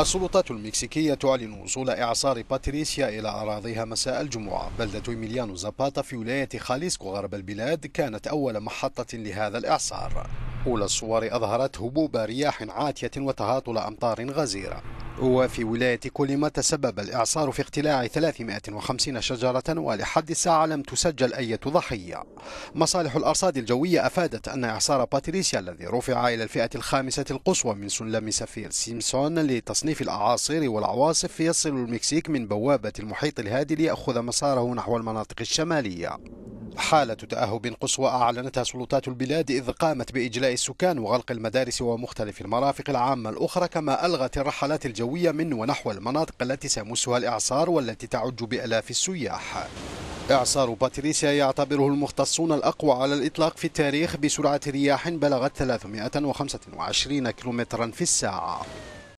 السلطات المكسيكية تعلن وصول إعصار باتريسيا إلى أراضيها مساء الجمعة بلدة ميليانو زاباتا في ولاية خاليسكو غرب البلاد كانت أول محطة لهذا الإعصار أولى الصور أظهرت هبوب رياح عاتية وتهاطل أمطار غزيرة وفي ولاية كوليما تسبب الإعصار في اقتلاع 350 شجرة ولحد الساعة لم تسجل أي ضحية مصالح الأرصاد الجوية أفادت أن إعصار باتريسيا الذي رفع إلى الفئة الخامسة القصوى من سلم سفير سيمسون لتصنيف الأعاصير والعواصف يصل المكسيك من بوابة المحيط الهادي ليأخذ مساره نحو المناطق الشمالية حالة تأهب قصوى أعلنتها سلطات البلاد إذ قامت بإجلاء السكان وغلق المدارس ومختلف المرافق العامة الأخرى كما ألغت الرحلات الجوية من ونحو المناطق التي سيمسها الإعصار والتي تعج بألاف السياح إعصار باتريسيا يعتبره المختصون الأقوى على الإطلاق في التاريخ بسرعة رياح بلغت 325 كيلومترا في الساعة